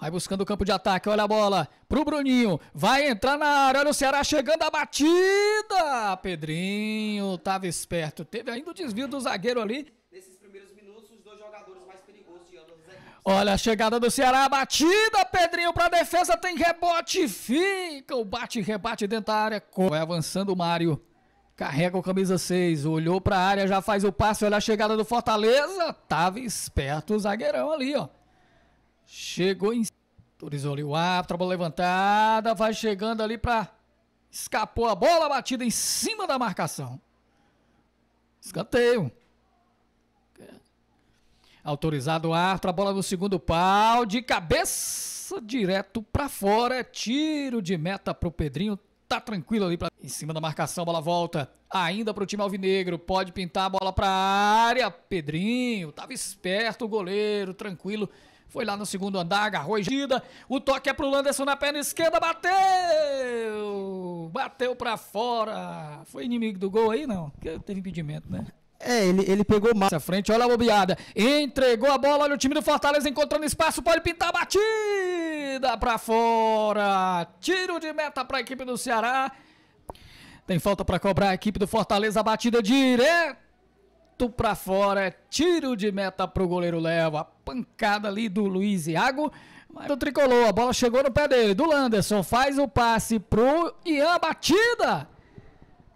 Vai buscando o campo de ataque, olha a bola pro Bruninho. Vai entrar na área, olha o Ceará chegando a batida. Pedrinho tava esperto. Teve ainda o desvio do zagueiro ali. Nesses primeiros minutos, os dois jogadores mais perigosos de ambas Olha a chegada do Ceará, a batida, Pedrinho pra defesa, tem rebote, fica o bate-rebate dentro da área. Vai avançando o Mário. Carrega o camisa 6, olhou pra área, já faz o passe, olha a chegada do Fortaleza. Tava esperto o zagueirão ali, ó. Chegou em. Autorizou ali o árbitro, a bola levantada, vai chegando ali para. Escapou a bola, batida em cima da marcação. Escanteio. Autorizado o árbitro, a bola no segundo pau, de cabeça direto para fora, é tiro de meta pro Pedrinho, tá tranquilo ali pra... em cima da marcação, a bola volta ainda pro time alvinegro, pode pintar a bola pra área, Pedrinho, tava esperto o goleiro, tranquilo. Foi lá no segundo andar, agarrou e gida. O toque é pro Landerson na perna esquerda, bateu! Bateu pra fora. Foi inimigo do gol aí, não? Porque teve impedimento, né? É, ele, ele pegou mais à frente, olha a bobeada. Entregou a bola, olha o time do Fortaleza encontrando espaço, pode pintar a batida para fora. Tiro de meta para a equipe do Ceará. Tem falta para cobrar a equipe do Fortaleza, a batida direta pra para fora, tiro de meta pro goleiro Léo, a pancada ali do Luiz Iago, mas do tricolor, a bola chegou no pé dele, do Landerson, faz o passe pro Ian, batida!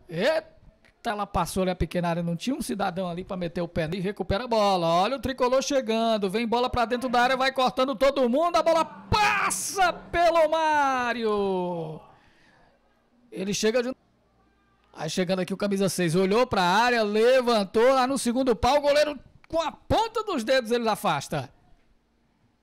Eita! Ela passou ali a pequena área, não tinha um cidadão ali para meter o pé e recupera a bola. Olha o tricolor chegando, vem bola para dentro da área, vai cortando todo mundo, a bola passa pelo Mário. Ele chega de Aí chegando aqui o camisa 6, olhou para a área, levantou lá no segundo pau, o goleiro com a ponta dos dedos ele afasta.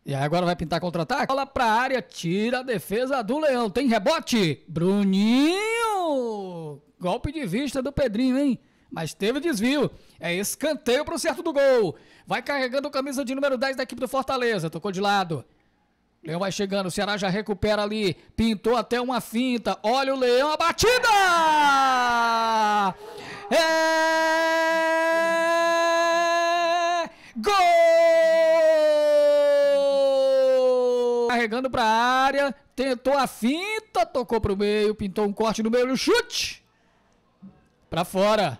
E agora vai pintar contra-ataque? Bola para a área, tira a defesa do Leão. Tem rebote. Bruninho! Golpe de vista do Pedrinho, hein? Mas teve desvio. É escanteio para o certo do gol. Vai carregando o camisa de número 10 da equipe do Fortaleza. Tocou de lado. Leão vai chegando, o Ceará já recupera ali. Pintou até uma finta. Olha o Leão, a batida! É. Gol! Carregando para a área, tentou a finta, tocou para o meio, pintou um corte no meio, o chute! Para fora.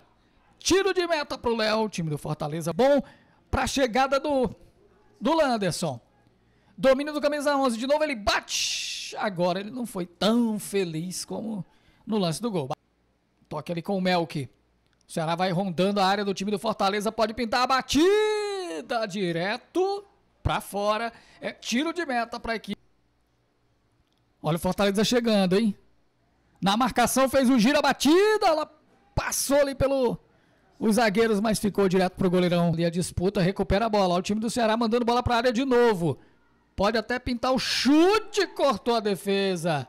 Tiro de meta para o Léo, time do Fortaleza bom, para a chegada do, do Landerson. Domínio do camisa 11. De novo ele bate. Agora ele não foi tão feliz como no lance do gol. Toque ali com o Melk. O Ceará vai rondando a área do time do Fortaleza. Pode pintar a batida direto para fora. É tiro de meta para a equipe. Olha o Fortaleza chegando, hein? Na marcação fez um giro, a batida. Ela passou ali pelo os zagueiros, mas ficou direto pro goleirão. E a disputa recupera a bola. Olha o time do Ceará mandando bola para a área de novo. Pode até pintar o chute, cortou a defesa.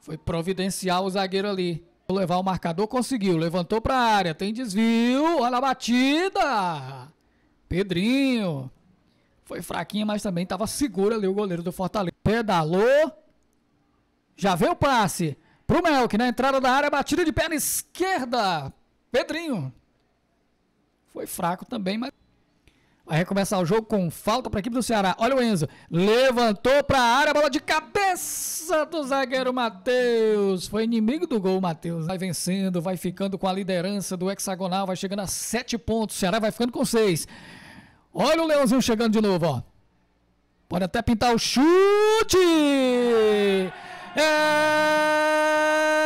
Foi providencial o zagueiro ali. Levar o marcador, conseguiu. Levantou para a área, tem desvio. Olha a batida. Pedrinho. Foi fraquinha, mas também estava seguro ali o goleiro do Fortaleza. Pedalou. Já veio o passe para o Melk na entrada da área, batida de perna esquerda. Pedrinho. Foi fraco também, mas Vai recomeçar o jogo com falta para a equipe do Ceará. Olha o Enzo. Levantou para a área, bola de cabeça do zagueiro Matheus. Foi inimigo do gol, Matheus. Vai vencendo, vai ficando com a liderança do hexagonal, vai chegando a sete pontos. O Ceará vai ficando com seis. Olha o Leãozinho chegando de novo, ó. Pode até pintar o chute. É...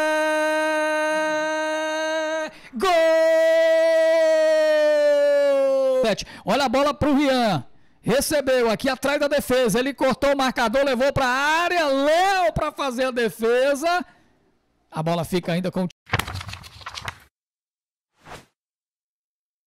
Olha a bola para o Rian. Recebeu aqui atrás da defesa. Ele cortou o marcador, levou para a área. Léo para fazer a defesa. A bola fica ainda com o